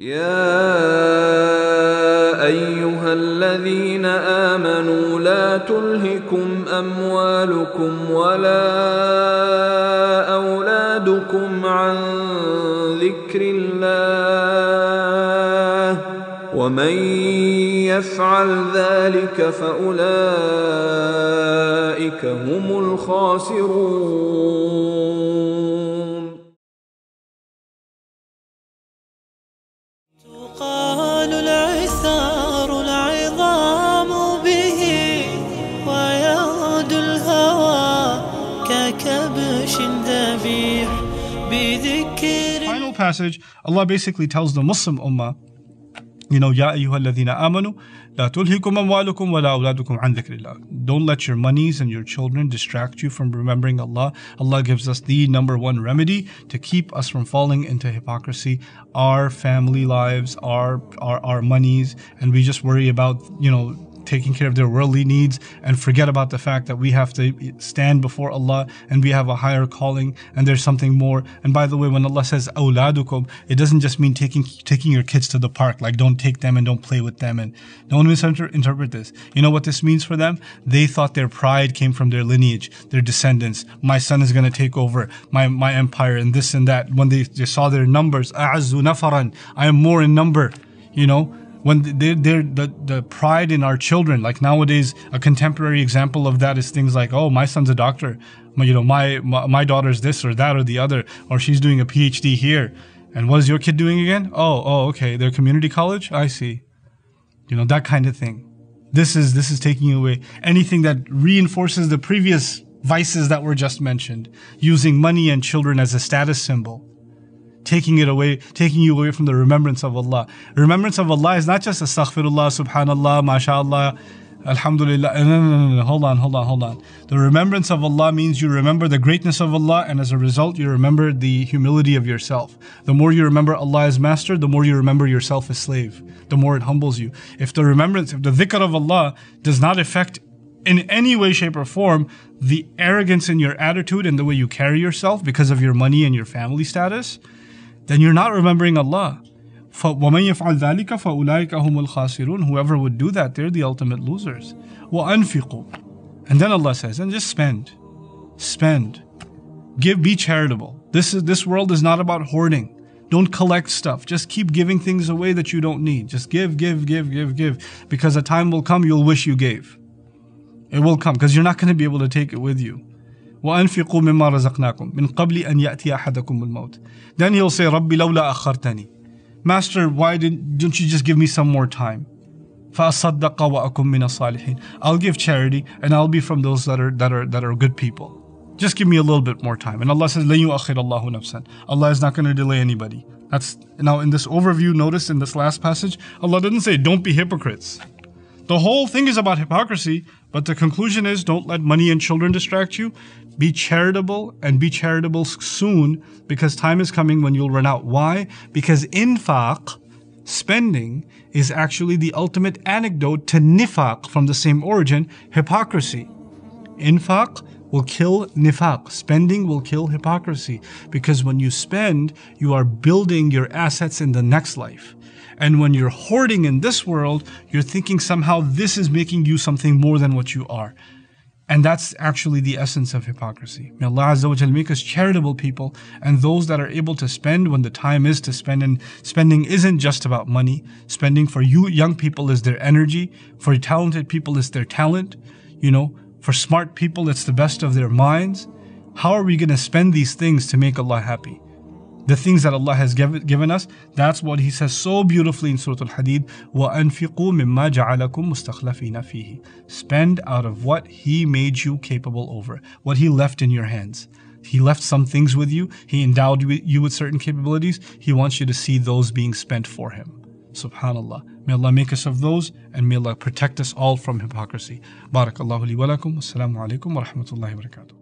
يا ايها الذين امنوا لا تلهكم اموالكم ولا اولادكم عن ذكر الله ومن يفعل ذلك فاولئك هم الخاسرون Final passage, Allah basically tells the Muslim Ummah, you know, Ya ayyuhalladhina amanu, la tulhikum amwalukum wa la awladukum an Don't let your monies and your children distract you from remembering Allah. Allah gives us the number one remedy to keep us from falling into hypocrisy. Our family lives, our, our, our monies, and we just worry about, you know, taking care of their worldly needs and forget about the fact that we have to stand before Allah and we have a higher calling and there's something more. And by the way, when Allah says awladukum, it doesn't just mean taking taking your kids to the park, like don't take them and don't play with them and don't misinterpret this. You know what this means for them? They thought their pride came from their lineage, their descendants. My son is going to take over my, my empire and this and that. When they, they saw their numbers, I am more in number, you know, when they're, they're the, the pride in our children like nowadays a contemporary example of that is things like oh my son's a doctor you know my, my my daughter's this or that or the other or she's doing a phd here and what is your kid doing again oh oh okay their community college i see you know that kind of thing this is this is taking away anything that reinforces the previous vices that were just mentioned using money and children as a status symbol taking it away, taking you away from the remembrance of Allah. Remembrance of Allah is not just astaghfirullah, subhanallah, mashallah, alhamdulillah. No, no, no, no, hold on, hold on, hold on. The remembrance of Allah means you remember the greatness of Allah, and as a result, you remember the humility of yourself. The more you remember Allah as master, the more you remember yourself as slave, the more it humbles you. If the remembrance, if the dhikr of Allah does not affect in any way, shape, or form the arrogance in your attitude and the way you carry yourself because of your money and your family status, then you're not remembering Allah. فَوَمَن يَفْعَلْ ذَلِكَ فَأُولَٰئِكَ هُمُ الْخَاسِرُونَ Whoever would do that, they're the ultimate losers. وَأَنْفِقُوا And then Allah says, and just spend. Spend. Give, be charitable. This, is, this world is not about hoarding. Don't collect stuff. Just keep giving things away that you don't need. Just give, give, give, give, give. Because a time will come you'll wish you gave. It will come because you're not going to be able to take it with you. وأنفقوا مما رزقناكم من قبل أن يأتي أحدكم الموت then he'll say ربي لولا أخرتني Master why didn't, don't you just give me some more time فأصدق وأكون من الصالحين I'll give charity and I'll be from those that are, that are, that are good people just give me a little bit more time and Allah says لن يؤخر الله نفسا Allah is not going to delay anybody that's now in this overview notice in this last passage Allah didn't say don't be hypocrites the whole thing is about hypocrisy, but the conclusion is don't let money and children distract you. Be charitable and be charitable soon because time is coming when you'll run out. Why? Because infaq, spending, is actually the ultimate antidote to nifaq from the same origin, hypocrisy. Infaq, will kill nifaq. Spending will kill hypocrisy because when you spend, you are building your assets in the next life. And when you're hoarding in this world, you're thinking somehow this is making you something more than what you are. And that's actually the essence of hypocrisy. May Allah Azza wa make us charitable people and those that are able to spend when the time is to spend. And spending isn't just about money. Spending for you young people is their energy. For talented people is their talent. You know, for smart people, it's the best of their minds. How are we going to spend these things to make Allah happy? The things that Allah has give, given us, that's what He says so beautifully in Surah Al Hadid Spend out of what He made you capable over, what He left in your hands. He left some things with you. He endowed you with certain capabilities. He wants you to see those being spent for him. Subhanallah. May Allah make us of those and may Allah protect us all from hypocrisy. Barakallahu li wa lakum. Assalamu alaikum wa rahmatullahi wa barakatuh.